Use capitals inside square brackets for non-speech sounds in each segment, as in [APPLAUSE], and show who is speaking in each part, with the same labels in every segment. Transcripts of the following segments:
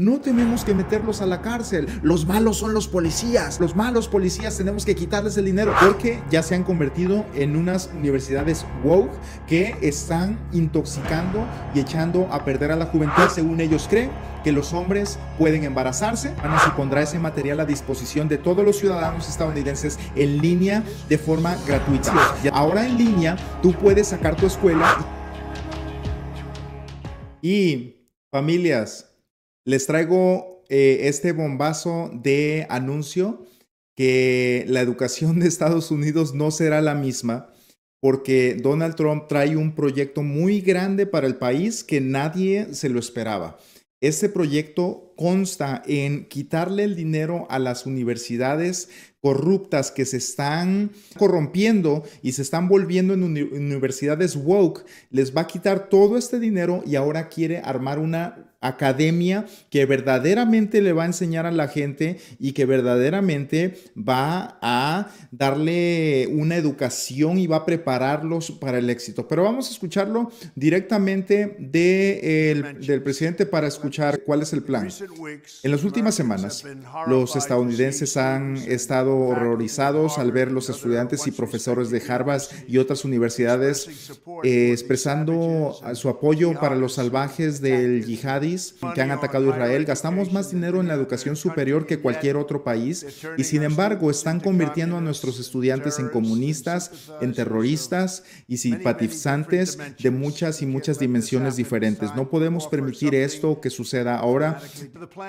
Speaker 1: No tenemos que meterlos a la cárcel. Los malos son los policías. Los malos policías tenemos que quitarles el dinero porque ya se han convertido en unas universidades woke que están intoxicando y echando a perder a la juventud según ellos creen que los hombres pueden embarazarse. Y se pondrá ese material a disposición de todos los ciudadanos estadounidenses en línea de forma gratuita. Ahora en línea tú puedes sacar tu escuela y familias les traigo eh, este bombazo de anuncio que la educación de Estados Unidos no será la misma porque Donald Trump trae un proyecto muy grande para el país que nadie se lo esperaba. Este proyecto consta en quitarle el dinero a las universidades corruptas que se están corrompiendo y se están volviendo en universidades woke. Les va a quitar todo este dinero y ahora quiere armar una academia que verdaderamente le va a enseñar a la gente y que verdaderamente va a darle una educación y va a prepararlos para el éxito. Pero vamos a escucharlo directamente del presidente para escuchar cuál es el plan. En las últimas semanas, los estadounidenses han estado horrorizados al ver los estudiantes y profesores de Harvard y otras universidades eh, expresando su apoyo para los salvajes del yihadi que han atacado Israel, gastamos más dinero en la educación superior que cualquier otro país y sin embargo están convirtiendo a nuestros estudiantes en comunistas, en terroristas y simpatizantes de muchas y muchas dimensiones diferentes. No podemos permitir esto que suceda ahora.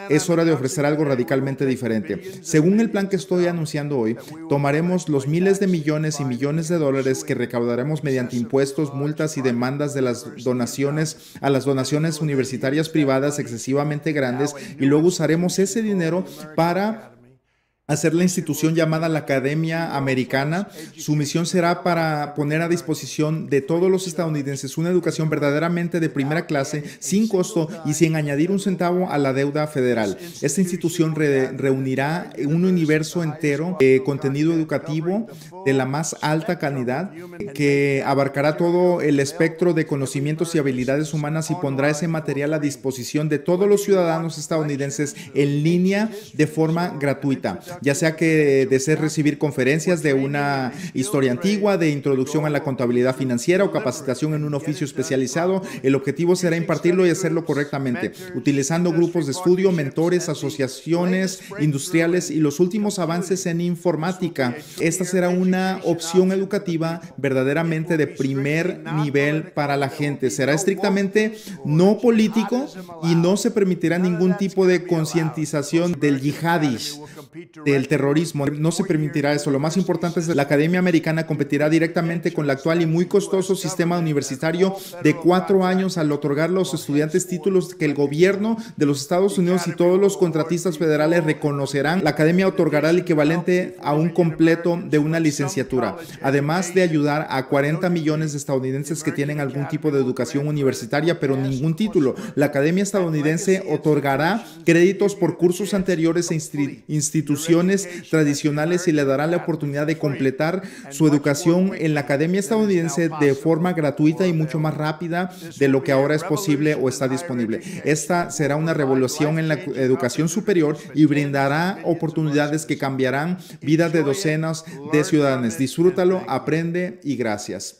Speaker 1: Es hora de ofrecer algo radicalmente diferente. Según el plan que estoy anunciando hoy, tomaremos los miles de millones y millones de dólares que recaudaremos mediante impuestos, multas y demandas de las donaciones a las donaciones universitarias privadas excesivamente grandes, ah, y luego usaremos ese dinero para Hacer la institución llamada la Academia Americana. Su misión será para poner a disposición de todos los estadounidenses una educación verdaderamente de primera clase, sin costo y sin añadir un centavo a la deuda federal. Esta institución reunirá un universo entero de contenido educativo de la más alta calidad que abarcará todo el espectro de conocimientos y habilidades humanas y pondrá ese material a disposición de todos los ciudadanos estadounidenses en línea de forma gratuita ya sea que desee recibir conferencias de una historia antigua, de introducción a la contabilidad financiera o capacitación en un oficio especializado, el objetivo será impartirlo y hacerlo correctamente, utilizando grupos de estudio, mentores, asociaciones industriales y los últimos avances en informática. Esta será una opción educativa verdaderamente de primer nivel para la gente. Será estrictamente no político y no se permitirá ningún tipo de concientización del yihadismo el terrorismo. No se permitirá eso. Lo más importante es que la Academia Americana competirá directamente con el actual y muy costoso sistema universitario de cuatro años al otorgar los estudiantes títulos que el gobierno de los Estados Unidos y todos los contratistas federales reconocerán. La Academia otorgará el equivalente a un completo de una licenciatura, además de ayudar a 40 millones de estadounidenses que tienen algún tipo de educación universitaria, pero ningún título. La Academia estadounidense otorgará créditos por cursos anteriores e instituciones tradicionales y le dará la oportunidad de completar su educación en la academia estadounidense de forma gratuita y mucho más rápida de lo que ahora es posible o está disponible. Esta será una revolución en la educación superior y brindará oportunidades que cambiarán vidas de docenas de ciudadanos. Disfrútalo, aprende y gracias.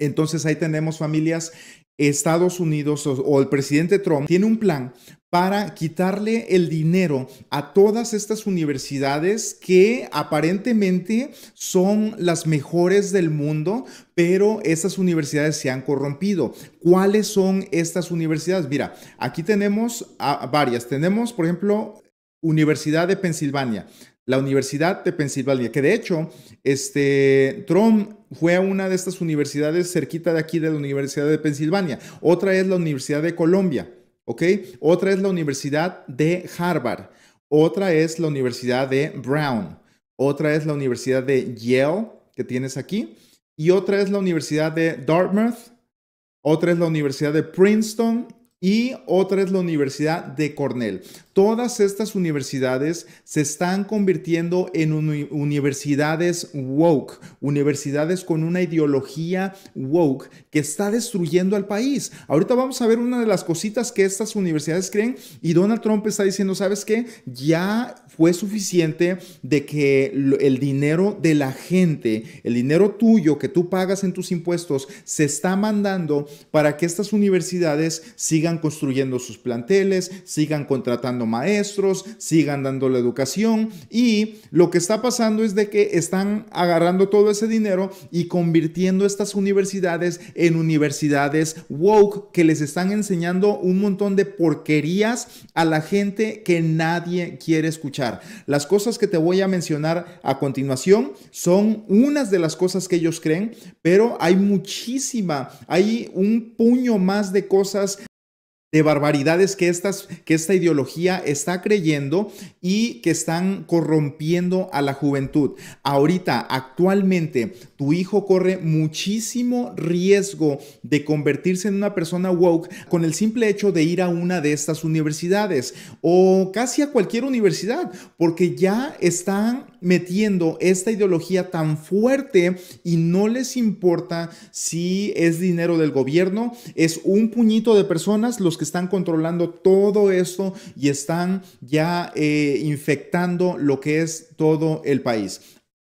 Speaker 1: Entonces ahí tenemos familias Estados Unidos o, el presidente Trump tiene un plan para quitarle el dinero a todas estas universidades que aparentemente son las mejores del mundo, pero estas universidades se han corrompido. ¿Cuáles son estas universidades? Mira, aquí tenemos a varias. Tenemos, por ejemplo, Universidad de Pensilvania. La Universidad de Pensilvania, que de hecho, este, Trump fue a una de estas universidades cerquita de aquí de la Universidad de Pensilvania, otra es la Universidad de Colombia, ¿ok? Otra es la Universidad de Harvard, otra es la Universidad de Brown, otra es la Universidad de Yale que tienes aquí y otra es la Universidad de Dartmouth, otra es la Universidad de Princeton y otra es la Universidad de Cornell. Todas estas universidades se están convirtiendo en universidades woke, universidades con una ideología woke que está destruyendo al país. Ahorita vamos a ver una de las cositas que estas universidades creen y Donald Trump está diciendo, ¿sabes qué? Ya fue suficiente de que el dinero de la gente, el dinero tuyo que tú pagas en tus impuestos, se está mandando para que estas universidades sigan construyendo sus planteles, sigan contratando maestros, sigan dando la educación y lo que está pasando es de que están agarrando todo ese dinero y convirtiendo estas universidades en universidades woke que les están enseñando un montón de porquerías a la gente que nadie quiere escuchar. Las cosas que te voy a mencionar a continuación son unas de las cosas que ellos creen, pero hay muchísima, hay un puño más de cosas de barbaridades que, que esta ideología está creyendo y que están corrompiendo a la juventud. Ahorita, actualmente, tu hijo corre muchísimo riesgo de convertirse en una persona woke con el simple hecho de ir a una de estas universidades o casi a cualquier universidad, porque ya están metiendo esta ideología tan fuerte y no les importa si es dinero del gobierno, es un puñito de personas los que están controlando todo esto y están ya eh, infectando lo que es todo el país.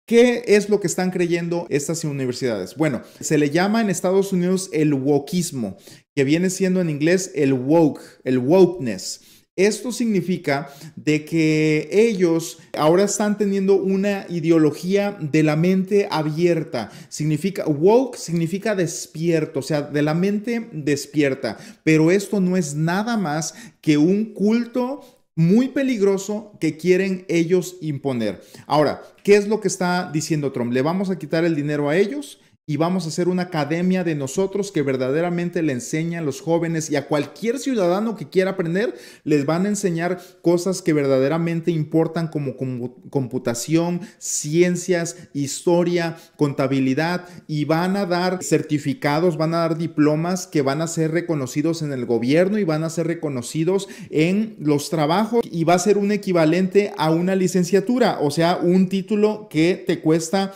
Speaker 1: ¿Qué es lo que están creyendo estas universidades? Bueno, se le llama en Estados Unidos el wokismo, que viene siendo en inglés el woke, el wokeness esto significa de que ellos ahora están teniendo una ideología de la mente abierta. Significa woke significa despierto, o sea, de la mente despierta, pero esto no es nada más que un culto muy peligroso que quieren ellos imponer. Ahora, ¿qué es lo que está diciendo Trump? ¿Le vamos a quitar el dinero a ellos? y vamos a hacer una academia de nosotros que verdaderamente le enseña a los jóvenes y a cualquier ciudadano que quiera aprender, les van a enseñar cosas que verdaderamente importan como computación, ciencias, historia, contabilidad y van a dar certificados, van a dar diplomas que van a ser reconocidos en el gobierno y van a ser reconocidos en los trabajos y va a ser un equivalente a una licenciatura, o sea, un título que te cuesta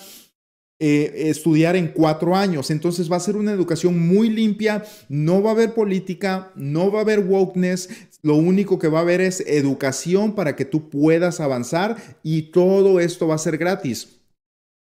Speaker 1: eh, estudiar en cuatro años. Entonces va a ser una educación muy limpia, no va a haber política, no va a haber wokeness, lo único que va a haber es educación para que tú puedas avanzar y todo esto va a ser gratis.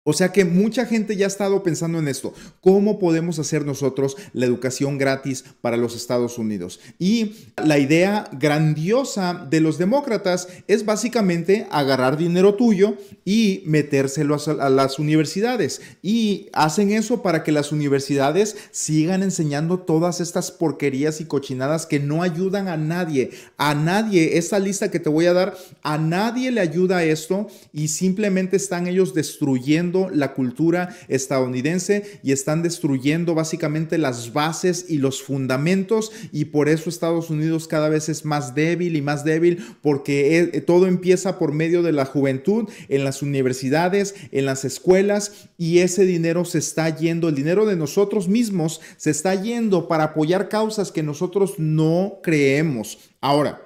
Speaker 1: O sea que mucha gente ya ha estado pensando en esto. ¿Cómo podemos hacer nosotros la educación gratis para los Estados Unidos? Y la idea grandiosa de los demócratas es básicamente agarrar dinero tuyo y metérselo a las universidades. Y hacen eso para que las universidades sigan enseñando todas estas porquerías y cochinadas que no ayudan a nadie. A nadie, esta lista que te voy a dar, a nadie le ayuda esto y simplemente están ellos destruyendo la cultura estadounidense y están destruyendo básicamente las bases y los fundamentos y por eso Estados Unidos cada vez es más débil y más débil porque eh, todo empieza por medio de la juventud en las universidades, en las escuelas y ese dinero se está yendo, el dinero de nosotros mismos se está yendo para apoyar causas que nosotros no creemos. Ahora,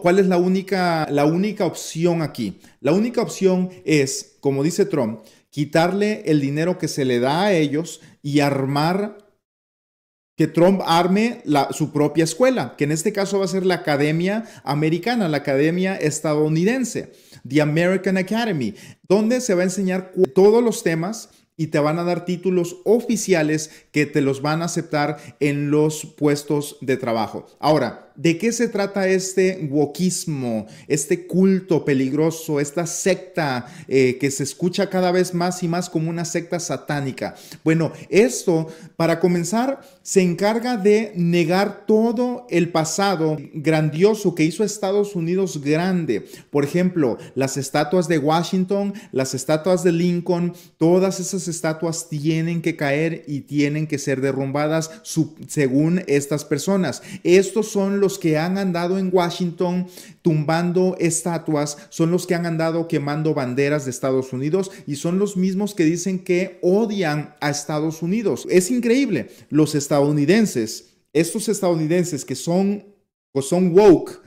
Speaker 1: ¿Cuál es la única, la única opción aquí? La única opción es, como dice Trump, quitarle el dinero que se le da a ellos y armar que Trump arme la, su propia escuela, que en este caso va a ser la Academia Americana, la Academia Estadounidense, The American Academy, donde se va a enseñar todos los temas y te van a dar títulos oficiales que te los van a aceptar en los puestos de trabajo. Ahora, ¿De qué se trata este wokismo, este culto peligroso, esta secta eh, que se escucha cada vez más y más como una secta satánica? Bueno, esto, para comenzar, se encarga de negar todo el pasado grandioso que hizo Estados Unidos grande. Por ejemplo, las estatuas de Washington, las estatuas de Lincoln, todas esas estatuas tienen que caer y tienen que ser derrumbadas según estas personas. Estos son los que han andado en Washington tumbando estatuas, son los que han andado quemando banderas de Estados Unidos y son los mismos que dicen que odian a Estados Unidos. Es increíble, los estadounidenses, estos estadounidenses que son, que son woke,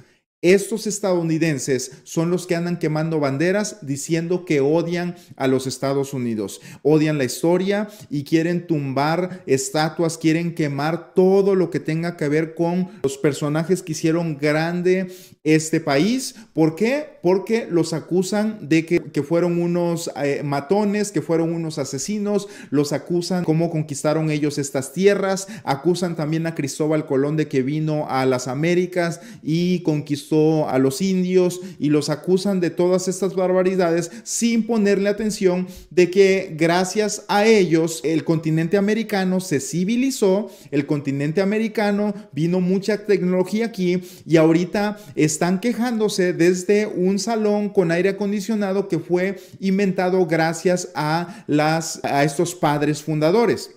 Speaker 1: estos estadounidenses son los que andan quemando banderas diciendo que odian a los Estados Unidos, odian la historia y quieren tumbar estatuas, quieren quemar todo lo que tenga que ver con los personajes que hicieron grande este país. ¿Por qué? Porque los acusan de que, fueron unos eh, matones, que fueron unos asesinos, los acusan cómo conquistaron ellos estas tierras, acusan también a Cristóbal Colón de que vino a las Américas y conquistó a los indios y los acusan de todas estas barbaridades sin ponerle atención de que gracias a ellos el continente americano se civilizó, el continente americano vino mucha tecnología aquí y ahorita están quejándose desde un salón con aire acondicionado que fue inventado gracias a, las, a estos padres fundadores.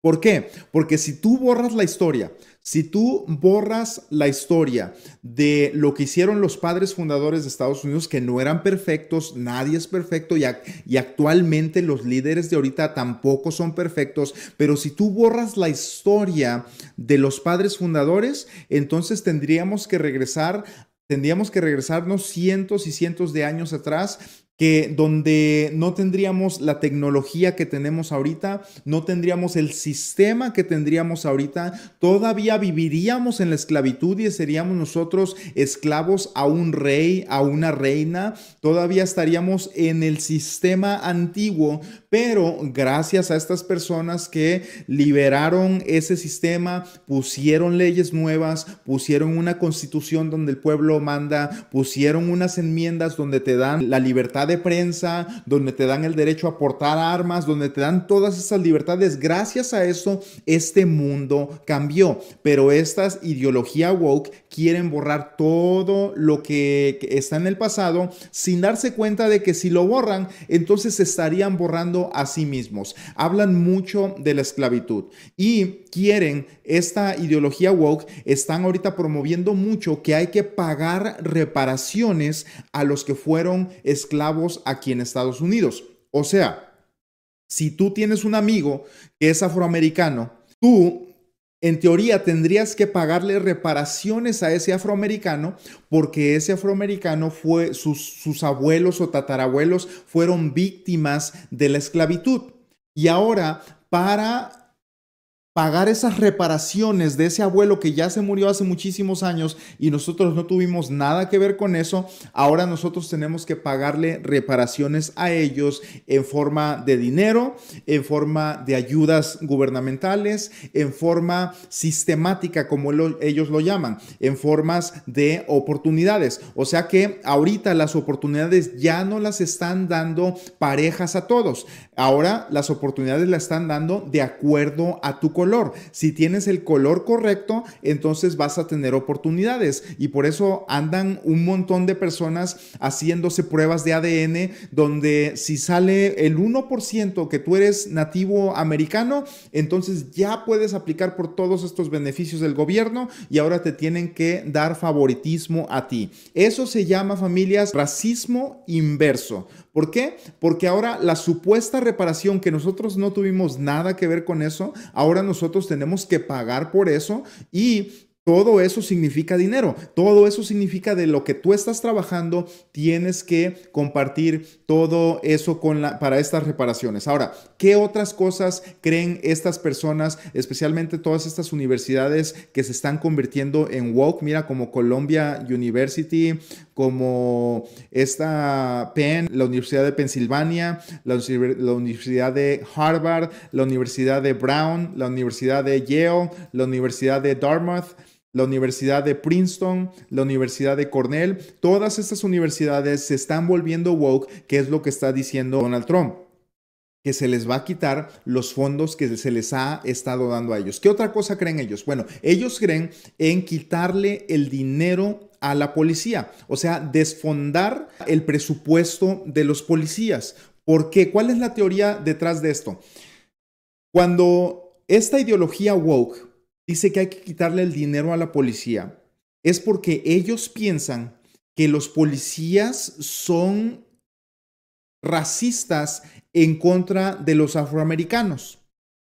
Speaker 1: ¿Por qué? Porque si tú borras la historia, si tú borras la historia de lo que hicieron los padres fundadores de Estados Unidos, que no eran perfectos, nadie es perfecto y, y, actualmente los líderes de ahorita tampoco son perfectos, pero si tú borras la historia de los padres fundadores, entonces tendríamos que regresar tendríamos que regresarnos cientos y cientos de años atrás que donde no tendríamos la tecnología que tenemos ahorita, no tendríamos el sistema que tendríamos ahorita, todavía viviríamos en la esclavitud y seríamos nosotros esclavos a un rey, a una reina, todavía estaríamos en el sistema antiguo, pero gracias a estas personas que liberaron ese sistema, pusieron leyes nuevas, pusieron una constitución donde el pueblo manda, pusieron unas enmiendas donde te dan la libertad de prensa, donde te dan el derecho a portar armas, donde te dan todas esas libertades. Gracias a eso, este mundo cambió, pero estas ideologías woke quieren borrar todo lo que está en el pasado sin darse cuenta de que si lo borran, entonces estarían borrando a sí mismos. Hablan mucho de la esclavitud y quieren esta ideología woke, están ahorita promoviendo mucho que hay que pagar reparaciones a los que fueron esclavos aquí en Estados Unidos. O sea, si tú tienes un amigo que es afroamericano, tú en teoría tendrías que pagarle reparaciones a ese afroamericano porque ese afroamericano fue, sus, sus abuelos o tatarabuelos fueron víctimas de la esclavitud. Y ahora, para pagar esas reparaciones de ese abuelo que ya se murió hace muchísimos años y nosotros no tuvimos nada que ver con eso, ahora nosotros tenemos que pagarle reparaciones a ellos en forma de dinero, en forma de ayudas gubernamentales, en forma sistemática, como ellos lo llaman, en formas de oportunidades. O sea que ahorita las oportunidades ya no las están dando parejas a todos, ahora las oportunidades las están dando de acuerdo a tu color si tienes el color correcto, entonces vas a tener oportunidades. Y por eso andan un montón de personas haciéndose pruebas de ADN donde si sale el 1% que tú eres nativo americano, entonces ya puedes aplicar por todos estos beneficios del gobierno y ahora te tienen que dar favoritismo a ti. Eso se llama familias racismo inverso. ¿Por qué? Porque ahora la supuesta reparación que nosotros no tuvimos nada que ver con eso, ahora nosotros tenemos que pagar por eso y todo eso significa dinero, todo eso significa de lo que tú estás trabajando, tienes que compartir todo eso con la, para estas reparaciones. Ahora, ¿qué otras cosas creen estas personas, especialmente todas estas universidades que se están convirtiendo en woke? Mira, como Columbia University, como esta Penn, la Universidad de Pensilvania, la Universidad de Harvard, la Universidad de Brown, la Universidad de Yale, la Universidad de Dartmouth la Universidad de Princeton, la Universidad de Cornell, todas estas universidades se están volviendo woke, que es lo que está diciendo Donald Trump que se les va a quitar los fondos que se les ha estado dando a ellos. ¿Qué otra cosa creen ellos? Bueno, ellos creen en quitarle el dinero a la policía, o sea, desfondar el presupuesto de los policías. ¿Por qué? ¿Cuál es la teoría detrás de esto? Cuando esta ideología woke dice que hay que quitarle el dinero a la policía, es porque ellos piensan que los policías son racistas en contra de los afroamericanos.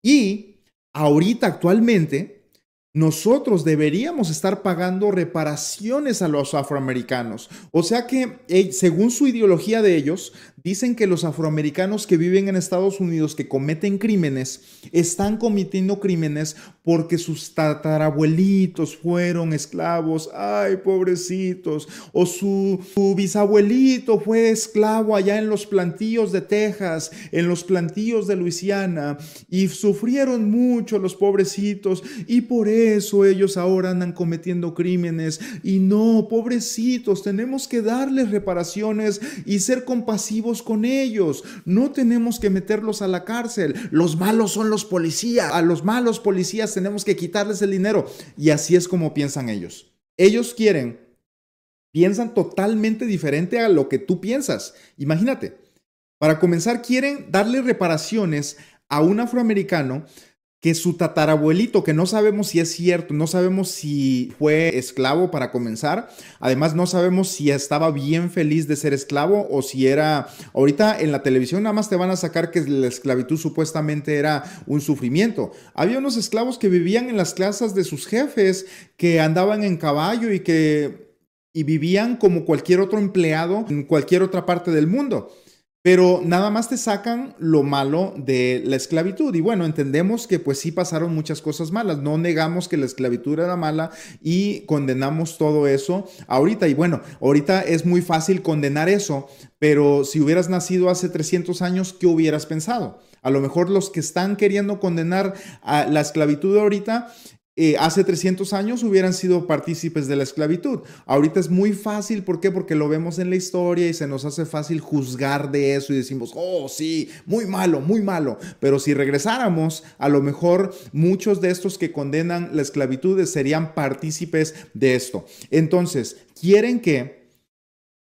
Speaker 1: Y ahorita actualmente nosotros deberíamos estar pagando reparaciones a los afroamericanos. O sea que, eh, según su ideología de ellos, Dicen que los afroamericanos que viven en Estados Unidos que cometen crímenes están cometiendo crímenes porque sus tatarabuelitos fueron esclavos, ay pobrecitos, o su, bisabuelito fue esclavo allá en los plantíos de Texas, en los plantíos de Luisiana, y sufrieron mucho los pobrecitos, y por eso ellos ahora andan cometiendo crímenes, y no, pobrecitos, tenemos que darles reparaciones y ser compasivos con ellos, no tenemos que meterlos a la cárcel, los malos son los policías, a los malos policías tenemos que quitarles el dinero. Y así es como piensan ellos. Ellos quieren, piensan totalmente diferente a lo que tú piensas. Imagínate, para comenzar quieren darle reparaciones a un afroamericano que su tatarabuelito, que no sabemos si es cierto, no sabemos si fue esclavo para comenzar, además no sabemos si estaba bien feliz de ser esclavo o si era, ahorita en la televisión nada más te van a sacar que la esclavitud supuestamente era un sufrimiento. Había unos esclavos que vivían en las casas de sus jefes, que andaban en caballo y que y vivían como cualquier otro empleado en cualquier otra parte del mundo. Pero nada más te sacan lo malo de la esclavitud. Y bueno, entendemos que pues sí pasaron muchas cosas malas. No negamos que la esclavitud era mala y condenamos todo eso ahorita. Y bueno, ahorita es muy fácil condenar eso, pero si hubieras nacido hace 300 años, ¿qué hubieras pensado? A lo mejor los que están queriendo condenar a la esclavitud ahorita eh, hace 300 años hubieran sido partícipes de la esclavitud. Ahorita es muy fácil, ¿por qué? Porque lo vemos en la historia y se nos hace fácil juzgar de eso y decimos, oh, sí, muy malo, muy malo. Pero si regresáramos, a lo mejor muchos de estos que condenan la esclavitud serían partícipes de esto. Entonces, quieren que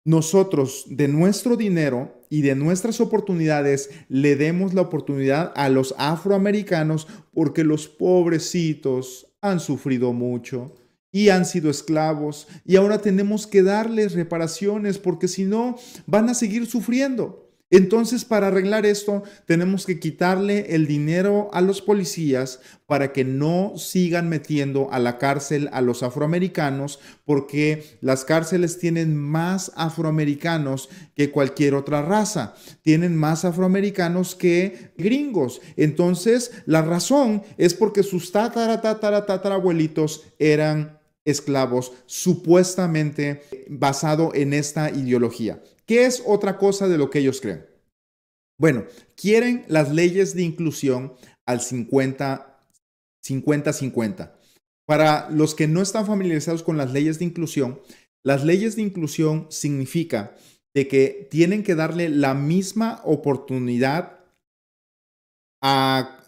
Speaker 1: nosotros de nuestro dinero y de nuestras oportunidades le demos la oportunidad a los afroamericanos porque los pobrecitos han sufrido mucho y han sido esclavos y ahora tenemos que darles reparaciones porque si no van a seguir sufriendo. Entonces, para arreglar esto, tenemos que quitarle el dinero a los policías para que no sigan metiendo a la cárcel a los afroamericanos, porque las cárceles tienen más afroamericanos que cualquier otra raza, tienen más afroamericanos que gringos. Entonces, la razón es porque sus tatara, abuelitos eran esclavos, supuestamente basado en esta ideología. ¿Qué es otra cosa de lo que ellos creen? Bueno, quieren las leyes de inclusión al 50-50. Para los que no están familiarizados con las leyes de inclusión, las leyes de inclusión significa de que tienen que darle la misma oportunidad a,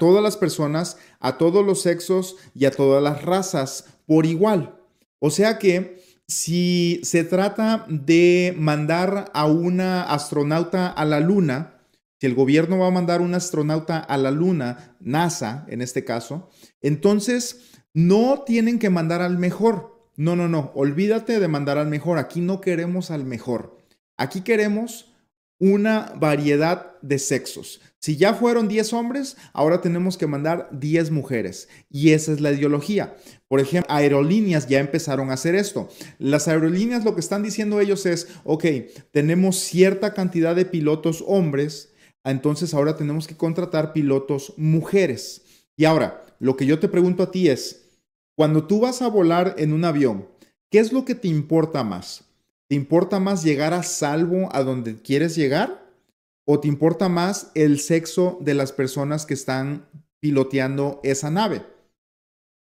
Speaker 1: todas las personas, a todos los sexos y a todas las razas por igual. O sea que si se trata de mandar a una astronauta a la Luna, si el gobierno va a mandar un astronauta a la Luna, NASA en este caso, entonces no tienen que mandar al mejor. No, no, no, olvídate de mandar al mejor. Aquí no queremos al mejor. Aquí queremos una variedad de sexos. Si ya fueron 10 hombres, ahora tenemos que mandar 10 mujeres. Y esa es la ideología. Por ejemplo, aerolíneas ya empezaron a hacer esto. Las aerolíneas lo que están diciendo ellos es, ok, tenemos cierta cantidad de pilotos hombres, entonces ahora tenemos que contratar pilotos mujeres. Y ahora, lo que yo te pregunto a ti es, cuando tú vas a volar en un avión, ¿qué es lo que te importa más? ¿Te importa más llegar a salvo a donde quieres llegar? o te importa más el sexo de las personas que están piloteando esa nave?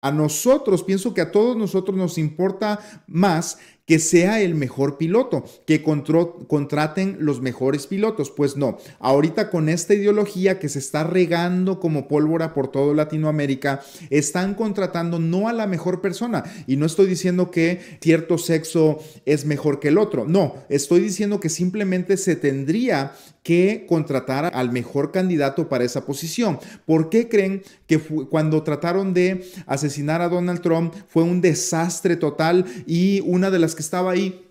Speaker 1: A nosotros, pienso que a todos nosotros nos importa más que sea el mejor piloto, que contraten los mejores pilotos. Pues no, ahorita con esta ideología que se está regando como pólvora por todo Latinoamérica, están contratando no a la mejor persona. Y no estoy diciendo que cierto sexo es mejor que el otro, no, estoy diciendo que simplemente se tendría que contratar al mejor candidato para esa posición. ¿Por qué creen que cuando trataron de asesinar a Donald Trump fue un desastre total y una de las estaba ahí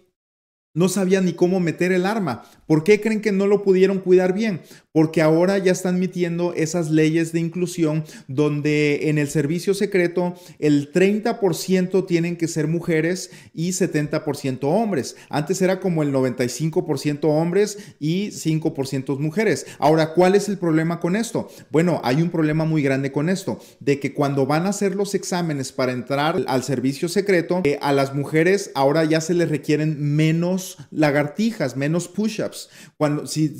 Speaker 1: no sabía ni cómo meter el arma. ¿Por qué creen que no lo pudieron cuidar bien? Porque ahora ya están metiendo esas leyes de inclusión donde en el servicio secreto el 30% tienen que ser mujeres y 70% hombres. Antes era como el 95% hombres y 5% mujeres. Ahora, ¿cuál es el problema con esto? Bueno, hay un problema muy grande con esto, de que cuando van a hacer los exámenes para entrar al servicio secreto, eh, a las mujeres ahora ya se les requieren menos lagartijas, menos push-ups cuando, si,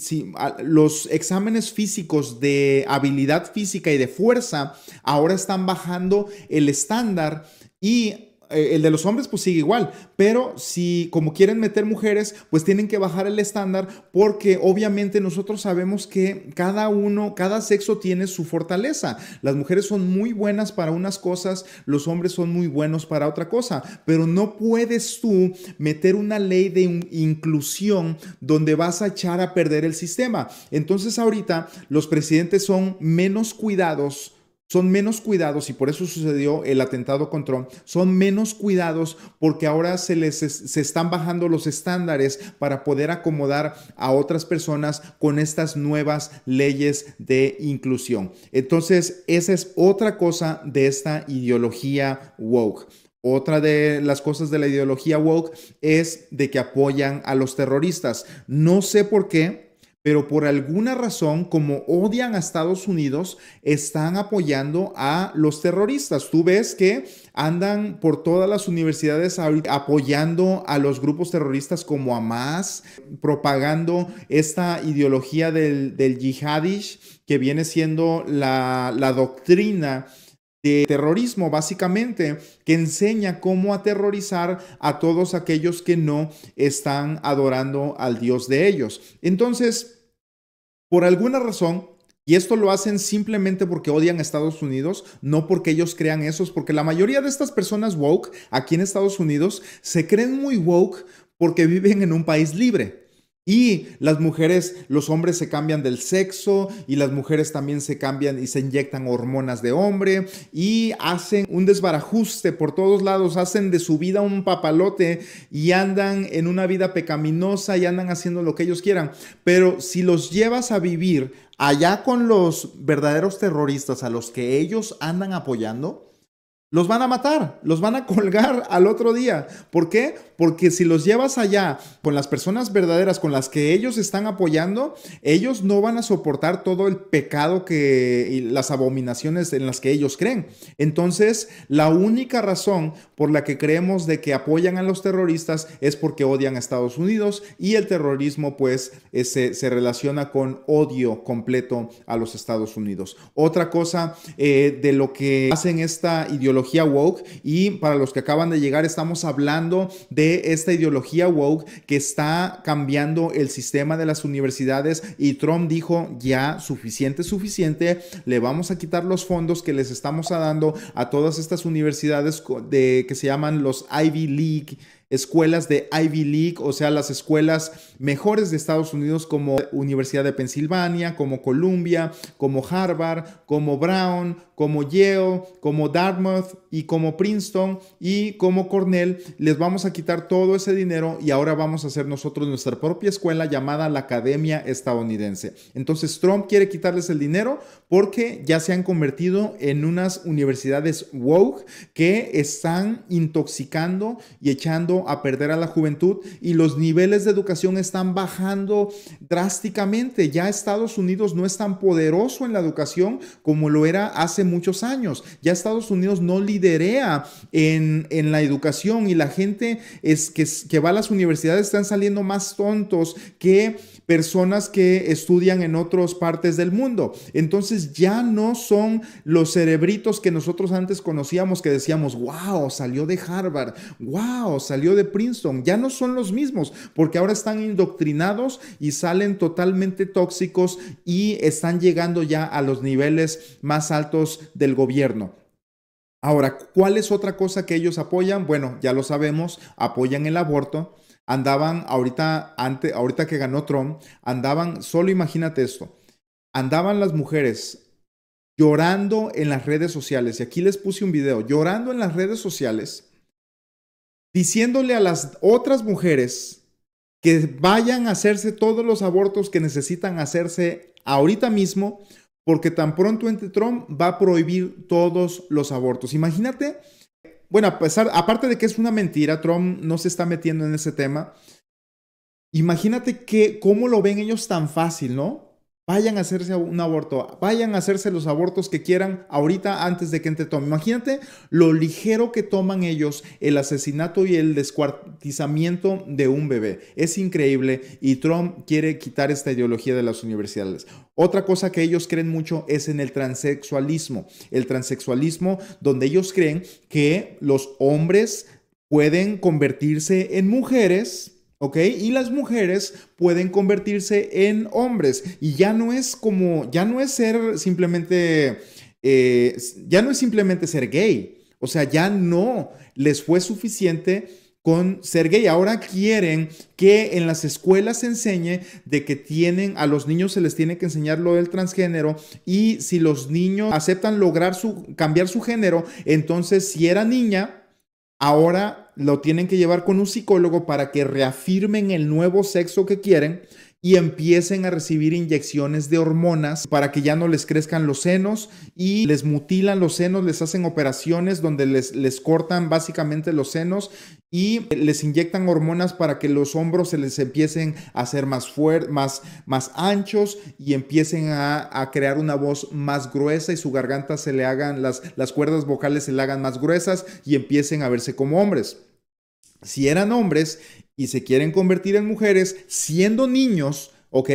Speaker 1: los exámenes físicos de habilidad física y de fuerza ahora están bajando el estándar y eh, el de los hombres pues sigue igual, pero si como quieren meter mujeres, pues tienen que bajar el estándar porque obviamente nosotros sabemos que cada uno, cada sexo tiene su fortaleza. Las mujeres son muy buenas para unas cosas, los hombres son muy buenos para otra cosa, pero no puedes tú meter una ley de inclusión donde vas a echar a perder el sistema. Entonces ahorita los presidentes son menos cuidados son menos cuidados, y por eso sucedió el atentado contra Trump, son menos cuidados porque ahora se les se están bajando los estándares para poder acomodar a otras personas con estas nuevas leyes de inclusión. Entonces, esa es otra cosa de esta ideología woke. Otra de las cosas de la ideología woke es de que apoyan a los terroristas. No sé por qué, pero por alguna razón, como odian a Estados Unidos, están apoyando a los terroristas. Tú ves que andan por todas las universidades apoyando a los grupos terroristas como Hamas, propagando esta ideología del, del que viene siendo la, la doctrina de terrorismo, básicamente, que enseña cómo aterrorizar a todos aquellos que no están adorando al Dios de ellos. Entonces, por alguna razón, y esto lo hacen simplemente porque odian a Estados Unidos, no porque ellos crean eso porque la mayoría de estas personas woke aquí en Estados Unidos se creen muy woke porque viven en un país libre. Y las mujeres, los hombres se cambian del sexo y las mujeres también se cambian y se inyectan hormonas de hombre y hacen un desbarajuste por todos lados, hacen de su vida un papalote y andan en una vida pecaminosa y andan haciendo lo que ellos quieran. Pero si los llevas a vivir allá con los verdaderos terroristas a los que ellos andan apoyando, los van a matar, los van a [LAUGHS] colgar al otro día. ¿Por qué? Porque si los llevas allá con las personas verdaderas, con las que ellos están apoyando, ellos no van a soportar todo el pecado que y las abominaciones en las que ellos creen. Entonces, la única razón por la que creemos de que apoyan a los terroristas es porque odian a Estados Unidos y el terrorismo pues eh, se, relaciona con odio completo a los Estados Unidos. Otra cosa eh, de lo que hacen esta ideología ideología woke y para los que acaban de llegar estamos hablando de esta ideología woke que está cambiando el sistema de las universidades y Trump dijo ya suficiente, suficiente, le vamos a quitar los fondos que les estamos dando a todas estas universidades de, que se llaman los Ivy League escuelas de Ivy League, o sea, las escuelas mejores de Estados Unidos como Universidad de Pensilvania, como Columbia, como Harvard, como Brown, como Yale, como Dartmouth y como Princeton y como Cornell, les vamos a quitar todo ese dinero y ahora vamos a hacer nosotros nuestra propia escuela llamada la Academia Estadounidense. Entonces Trump quiere quitarles el dinero porque ya se han convertido en unas universidades woke que están intoxicando y echando a perder a la juventud y los niveles de educación están bajando drásticamente. Ya Estados Unidos no es tan poderoso en la educación como lo era hace muchos años. Ya Estados Unidos no liderea en, la educación y la gente es que, que va a las universidades están saliendo más tontos que personas que estudian en otras partes del mundo. Entonces ya no son los cerebritos que nosotros antes conocíamos que decíamos, wow, salió de Harvard, wow, salió de Princeton. Ya no son los mismos porque ahora están indoctrinados y salen totalmente tóxicos y están llegando ya a los niveles más altos del gobierno. Ahora, ¿cuál es otra cosa que ellos apoyan? Bueno, ya lo sabemos, apoyan el aborto, andaban ahorita, ahorita que ganó Trump, andaban, solo imagínate esto, andaban las mujeres llorando en las redes sociales, y aquí les puse un video, llorando en las redes sociales, diciéndole a las otras mujeres que vayan a hacerse todos los abortos que necesitan hacerse ahorita mismo, porque tan pronto entre Trump va a prohibir todos los abortos. Imagínate bueno, a pesar, aparte de que es una mentira, Trump no se está metiendo en ese tema. Imagínate que, cómo lo ven ellos tan fácil, ¿no? Vayan a hacerse un aborto, vayan a hacerse los abortos que quieran ahorita antes de que entre tome. Imagínate lo ligero que toman ellos el asesinato y el descuartizamiento de un bebé. Es increíble y Trump quiere quitar esta ideología de las universidades. Otra cosa que ellos creen mucho es en el transexualismo. El transexualismo donde ellos creen que los hombres pueden convertirse en mujeres ¿ok? Y las mujeres pueden convertirse en hombres y ya no es como, ya no es ser simplemente, eh, ya no es simplemente ser gay, o sea, ya no les fue suficiente con ser gay. Ahora quieren que en las escuelas se enseñe de que tienen, a los niños se les tiene que enseñar lo del transgénero y si los niños aceptan lograr su, cambiar su género, entonces si era niña, ahora lo tienen que llevar con un psicólogo para que reafirmen el nuevo sexo que quieren y empiecen a recibir inyecciones de hormonas para que ya no les crezcan los senos y les mutilan los senos, les hacen operaciones donde les, les cortan básicamente los senos y les inyectan hormonas para que los hombros se les empiecen a hacer más fuertes, más, más anchos y empiecen a, crear una voz más gruesa y su garganta se le hagan, las, las cuerdas vocales se le hagan más gruesas y empiecen a verse como hombres si eran hombres y se quieren convertir en mujeres siendo niños, ¿ok?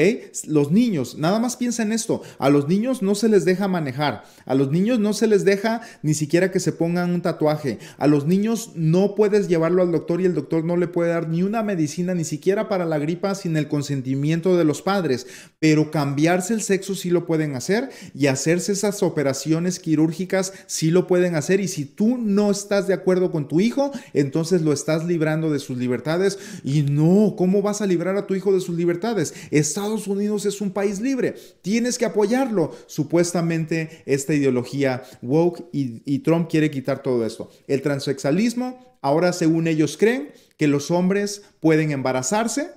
Speaker 1: Los niños, nada más piensa en esto, a los niños no se les deja manejar, a los niños no se les deja ni siquiera que se pongan un tatuaje, a los niños no puedes llevarlo al doctor y el doctor no le puede dar ni una medicina, ni siquiera para la gripa sin el consentimiento de los padres, pero cambiarse el sexo sí lo pueden hacer y hacerse esas operaciones quirúrgicas sí lo pueden hacer y si tú no estás de acuerdo con tu hijo, entonces lo estás librando de sus libertades y no, ¿cómo vas a librar a tu hijo de sus libertades? Estados Unidos es un país libre, tienes que apoyarlo. Supuestamente esta ideología woke y, Trump quiere quitar todo esto. El transexualismo, ahora según ellos creen que los hombres pueden embarazarse.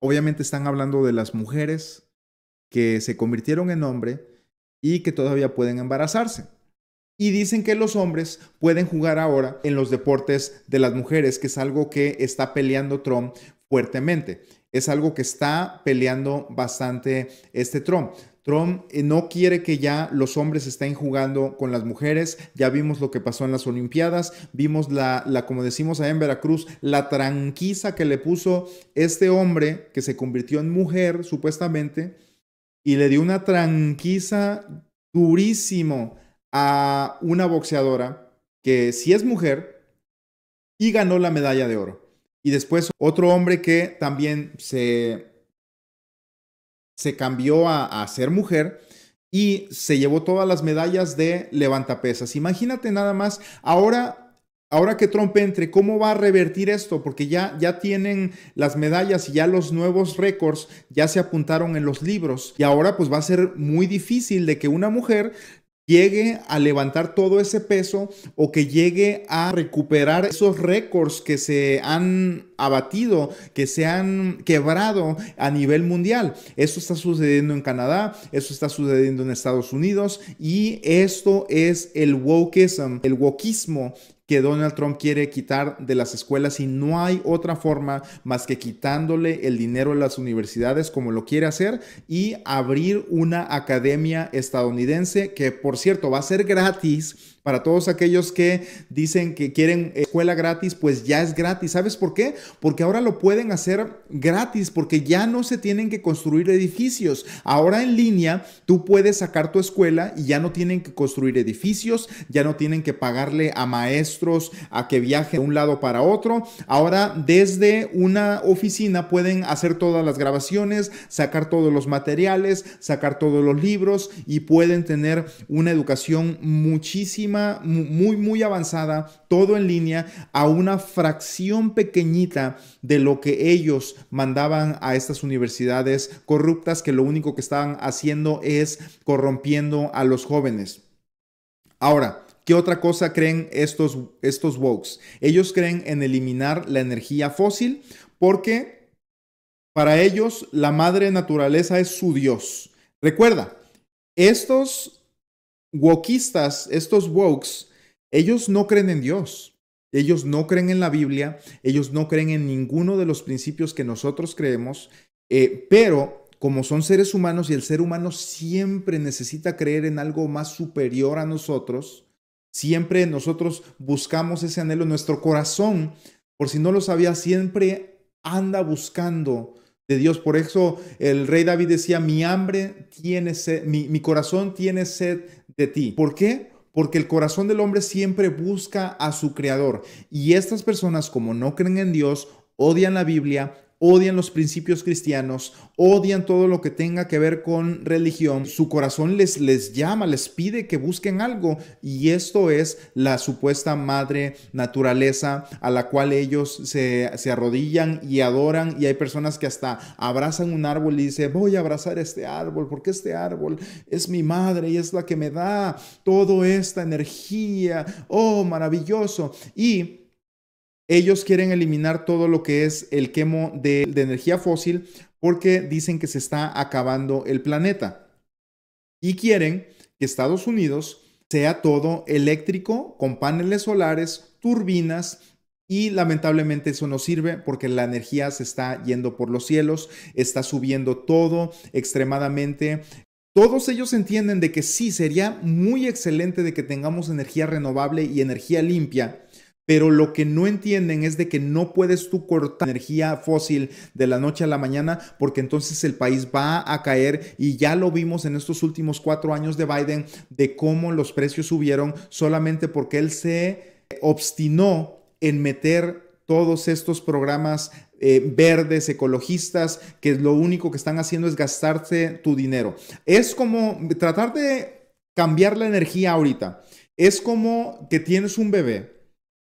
Speaker 1: Obviamente están hablando de las mujeres que se convirtieron en hombre y que todavía pueden embarazarse. Y dicen que los hombres pueden jugar ahora en los deportes de las mujeres, que es algo que está peleando Trump fuertemente es algo que está peleando bastante este Trump. Trump eh, no quiere que ya los hombres estén jugando con las mujeres. Ya vimos lo que pasó en las Olimpiadas, vimos la, la como decimos ahí en Veracruz, la tranquiza que le puso este hombre que se convirtió en mujer supuestamente y le dio una tranquiza durísimo a una boxeadora que si es mujer y ganó la medalla de oro. Y después otro hombre que también se, se cambió a, ser mujer y se llevó todas las medallas de levantapesas. Imagínate nada más, ahora ahora que Trump entre, ¿cómo va a revertir esto? Porque ya, ya tienen las medallas y ya los nuevos récords ya se apuntaron en los libros. Y ahora pues va a ser muy difícil de que una mujer llegue a levantar todo ese peso o que llegue a recuperar esos récords que se han abatido, que se han quebrado a nivel mundial. Eso está sucediendo en Canadá, eso está sucediendo en Estados Unidos y esto es el wokeism, el wokismo que Donald Trump quiere quitar de las escuelas y no hay otra forma más que quitándole el dinero a las universidades como lo quiere hacer y abrir una academia estadounidense que por cierto va a ser gratis para todos aquellos que dicen que quieren eh, escuela gratis, pues ya es gratis. ¿Sabes por qué? Porque ahora lo pueden hacer gratis, porque ya no se tienen que construir edificios. Ahora en línea tú puedes sacar tu escuela y ya no tienen que construir edificios, ya no tienen que pagarle a maestros a que viajen de un lado para otro. Ahora desde una oficina pueden hacer todas las grabaciones, sacar todos los materiales, sacar todos los libros y pueden tener una educación muchísima muy, muy avanzada, todo en línea, a una fracción pequeñita de lo que ellos mandaban a estas universidades corruptas que lo único que estaban haciendo es corrompiendo a los jóvenes. Ahora, ¿Qué otra cosa creen estos, estos wokes? Ellos creen en eliminar la energía fósil porque para ellos la madre naturaleza es su dios. Recuerda, estos wokistas, estos wokes, ellos no creen en Dios. Ellos no creen en la Biblia, ellos no creen en ninguno de los principios que nosotros creemos, eh, pero como son seres humanos y el ser humano siempre necesita creer en algo más superior a nosotros, siempre nosotros buscamos ese anhelo, nuestro corazón, por si no lo sabía, siempre anda buscando de Dios. Por eso el rey David decía, mi hambre tiene sed, mi corazón tiene sed de ti. ¿Por qué? Porque el corazón del hombre siempre busca a su creador. Y estas personas, como no creen en Dios, odian la Biblia, odian los principios cristianos, odian todo lo que tenga que ver con religión. Su corazón les, les llama, les pide que busquen algo y esto es la supuesta madre naturaleza a la cual ellos se, se arrodillan y adoran y hay personas que hasta abrazan un árbol y dicen, voy a abrazar este árbol porque este árbol es mi madre y es la que me da toda esta energía. Oh, maravilloso. Y ellos quieren eliminar todo lo que es el quemo de, energía fósil porque dicen que se está acabando el planeta. Y quieren que Estados Unidos sea todo eléctrico con paneles solares, turbinas, y lamentablemente eso no sirve porque la energía se está yendo por los cielos, está subiendo todo extremadamente. Todos ellos entienden de que sí, sería muy excelente de que tengamos energía renovable y energía limpia, pero lo que no entienden es de que no puedes tú cortar energía fósil de la noche a la mañana porque entonces el país va a caer y ya lo vimos en estos últimos cuatro años de Biden de cómo los precios subieron solamente porque él se obstinó en meter todos estos programas eh, verdes, ecologistas, que lo único que están haciendo es gastarse tu dinero. Es como tratar de cambiar la energía ahorita. Es como que tienes un bebé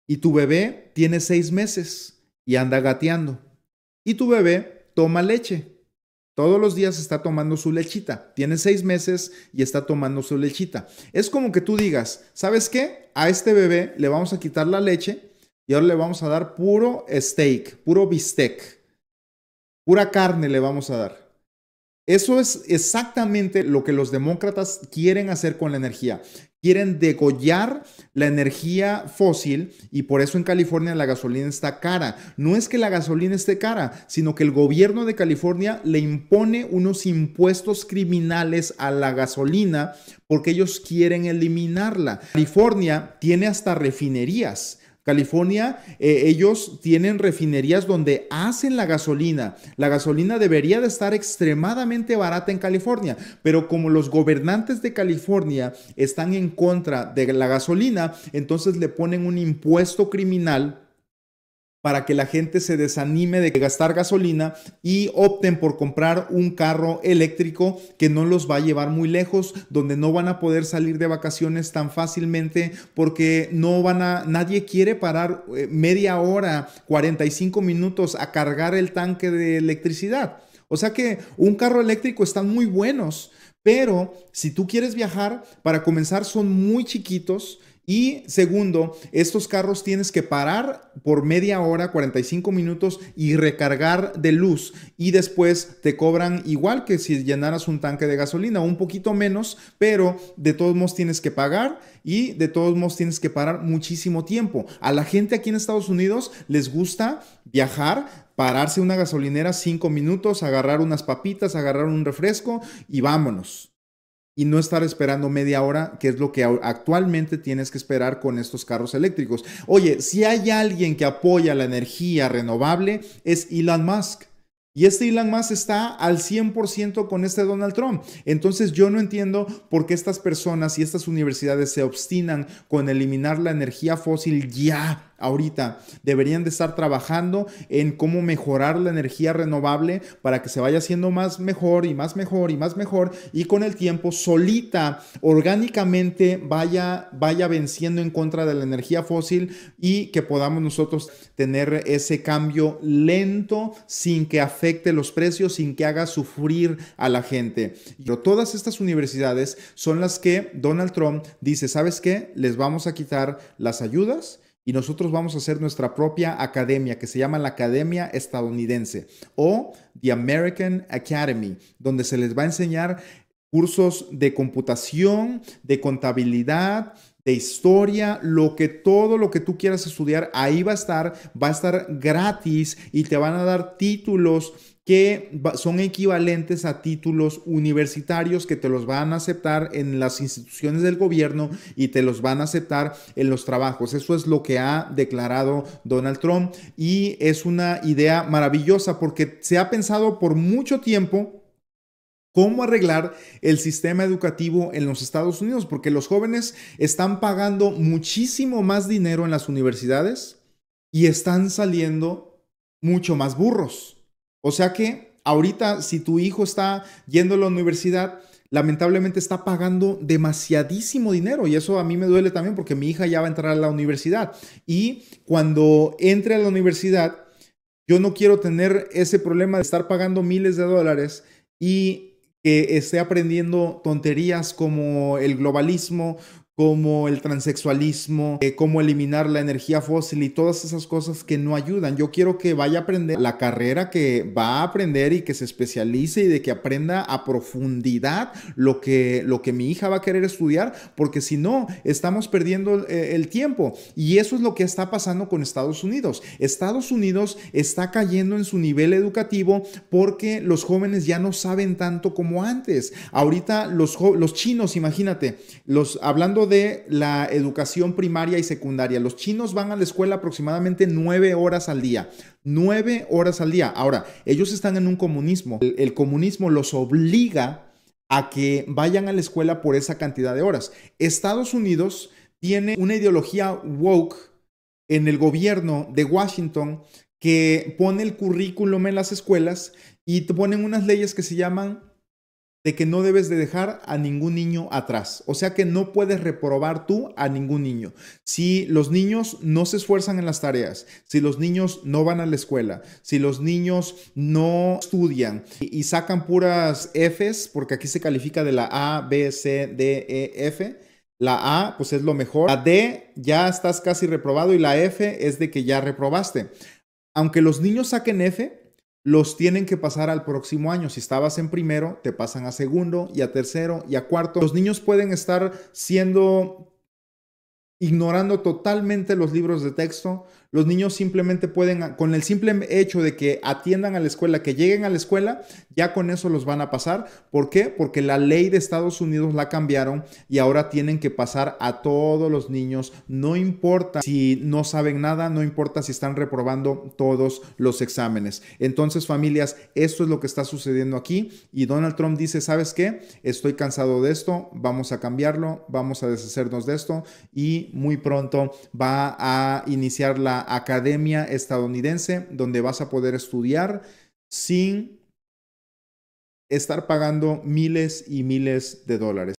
Speaker 1: y tu bebé tiene seis meses y anda gateando. Y tu bebé toma leche. Todos los días está tomando su lechita. Tiene seis meses y está tomando su lechita. Es como que tú digas, ¿sabes qué? A este bebé le vamos a quitar la leche y ahora le vamos a dar puro steak, puro bistec. Pura carne le vamos a dar. Eso es exactamente lo que los demócratas quieren hacer con la energía. Quieren degollar la energía fósil y por eso en California la gasolina está cara. No es que la gasolina esté cara, sino que el gobierno de California le impone unos impuestos criminales a la gasolina porque ellos quieren eliminarla. California tiene hasta refinerías California, eh, ellos tienen refinerías donde hacen la gasolina. La gasolina debería de estar extremadamente barata en California, pero como los gobernantes de California están en contra de la gasolina, entonces le ponen un impuesto criminal para que la gente se desanime de gastar gasolina y opten por comprar un carro eléctrico que no los va a llevar muy lejos, donde no van a poder salir de vacaciones tan fácilmente porque no van a nadie quiere parar eh, media hora, 45 minutos a cargar el tanque de electricidad. O sea que un carro eléctrico están muy buenos. Pero si tú quieres viajar, para comenzar son muy chiquitos. Y segundo, estos carros tienes que parar por media hora, 45 minutos y recargar de luz. Y después te cobran igual que si llenaras un tanque de gasolina, un poquito menos, pero de todos modos tienes que pagar y de todos modos tienes que parar muchísimo tiempo. A la gente aquí en Estados Unidos les gusta viajar pararse una gasolinera cinco minutos, agarrar unas papitas, agarrar un refresco y vámonos. Y no estar esperando media hora, que es lo que actualmente tienes que esperar con estos carros eléctricos. Oye, si hay alguien que apoya la energía renovable, es Elon Musk. Y este Elon Musk está al 100% con este Donald Trump. Entonces yo no entiendo por qué estas personas y estas universidades se obstinan con eliminar la energía fósil ya ahorita. Deberían de estar trabajando en cómo mejorar la energía renovable para que se vaya haciendo más mejor y más mejor y más mejor y con el tiempo solita, orgánicamente vaya, vaya venciendo en contra de la energía fósil y que podamos nosotros tener ese cambio lento sin que afecte los precios, sin que haga sufrir a la gente. Pero todas estas universidades son las que Donald Trump dice, ¿sabes qué? Les vamos a quitar las ayudas y nosotros vamos a hacer nuestra propia academia que se llama la Academia Estadounidense o The American Academy, donde se les va a enseñar cursos de computación, de contabilidad, de historia, lo que todo lo que tú quieras estudiar, ahí va a estar, va a estar gratis y te van a dar títulos que son equivalentes a títulos universitarios que te los van a aceptar en las instituciones del gobierno y te los van a aceptar en los trabajos. Eso es lo que ha declarado Donald Trump y es una idea maravillosa porque se ha pensado por mucho tiempo cómo arreglar el sistema educativo en los Estados Unidos, porque los jóvenes están pagando muchísimo más dinero en las universidades y están saliendo mucho más burros. O sea que ahorita si tu hijo está yendo a la universidad, lamentablemente está pagando demasiadísimo dinero y eso a mí me duele también porque mi hija ya va a entrar a la universidad y cuando entre a la universidad, yo no quiero tener ese problema de estar pagando miles de dólares y que esté aprendiendo tonterías como el globalismo, como el transexualismo, eh, cómo eliminar la energía fósil y todas esas cosas que no ayudan. Yo quiero que vaya a aprender la carrera que va a aprender y que se especialice y de que aprenda a profundidad lo que, lo que mi hija va a querer estudiar, porque si no, estamos perdiendo eh, el tiempo. Y eso es lo que está pasando con Estados Unidos. Estados Unidos está cayendo en su nivel educativo porque los jóvenes ya no saben tanto como antes. Ahorita los, los chinos, imagínate, los hablando de la educación primaria y secundaria. Los chinos van a la escuela aproximadamente nueve horas al día. Nueve horas al día. Ahora, ellos están en un comunismo. El, comunismo los obliga a que vayan a la escuela por esa cantidad de horas. Estados Unidos tiene una ideología woke en el gobierno de Washington que pone el currículum en las escuelas y ponen unas leyes que se llaman de que no debes de dejar a ningún niño atrás. O sea que no puedes reprobar tú a ningún niño. Si los niños no se esfuerzan en las tareas, si los niños no van a la escuela, si los niños no estudian y, sacan puras Fs, porque aquí se califica de la A, B, C, D, E, F. La A, pues es lo mejor. La D, ya estás casi reprobado. Y la F es de que ya reprobaste. Aunque los niños saquen F, los tienen que pasar al próximo año. Si estabas en primero, te pasan a segundo y a tercero y a cuarto. Los niños pueden estar siendo ignorando totalmente los libros de texto, los niños simplemente pueden, con el simple hecho de que atiendan a la escuela, que lleguen a la escuela, ya con eso los van a pasar. ¿Por qué? Porque la ley de Estados Unidos la cambiaron y ahora tienen que pasar a todos los niños. No importa si no saben nada, no importa si están reprobando todos los exámenes. Entonces, familias, esto es lo que está sucediendo aquí y Donald Trump dice, ¿sabes qué? Estoy cansado de esto, vamos a cambiarlo, vamos a deshacernos de esto y muy pronto va a iniciar la academia estadounidense, donde vas a poder estudiar sin estar pagando miles y miles de dólares.